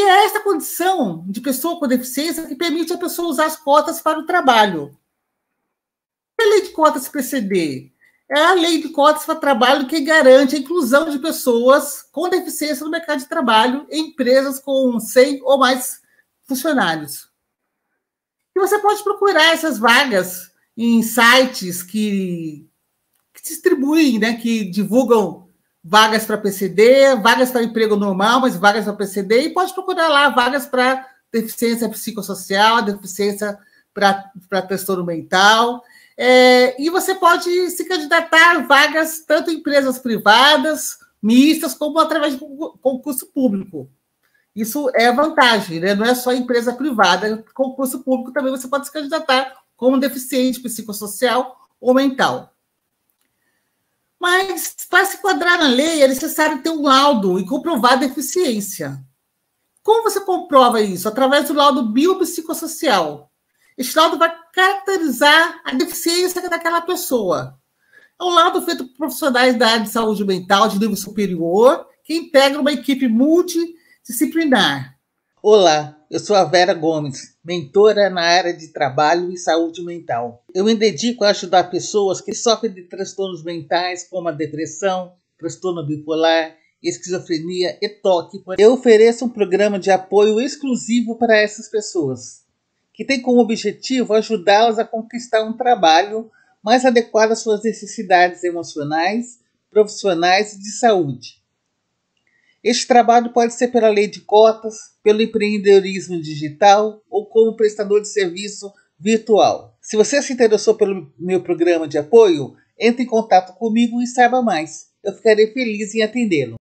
E é esta condição de pessoa com deficiência que permite a pessoa usar as cotas para o trabalho. A é lei de cotas PCD é a lei de cotas para trabalho que garante a inclusão de pessoas com deficiência no mercado de trabalho em empresas com 100 ou mais funcionários. E você pode procurar essas vagas em sites que, que distribuem, né, que divulgam vagas para PCD, vagas para emprego normal, mas vagas para PCD, e pode procurar lá vagas para deficiência psicossocial, deficiência para transtorno mental. É, e você pode se candidatar a vagas tanto em empresas privadas, mistas, como através de concurso público. Isso é vantagem, né? não é só empresa privada, é concurso público também você pode se candidatar como deficiente psicossocial ou mental. Mas, para se enquadrar na lei, é necessário ter um laudo e comprovar a deficiência. Como você comprova isso? Através do laudo biopsicossocial. Este laudo vai caracterizar a deficiência daquela pessoa. É um laudo feito por profissionais da área de saúde mental de nível superior, que integram uma equipe multidisciplinar. Olá, eu sou a Vera Gomes, mentora na área de trabalho e saúde mental. Eu me dedico a ajudar pessoas que sofrem de transtornos mentais, como a depressão, transtorno bipolar, esquizofrenia e toque. Eu ofereço um programa de apoio exclusivo para essas pessoas, que tem como objetivo ajudá-las a conquistar um trabalho mais adequado às suas necessidades emocionais, profissionais e de saúde este trabalho pode ser pela lei de cotas, pelo empreendedorismo digital ou como prestador de serviço virtual. Se você se interessou pelo meu programa de apoio, entre em contato comigo e saiba mais. Eu ficarei feliz em atendê-lo.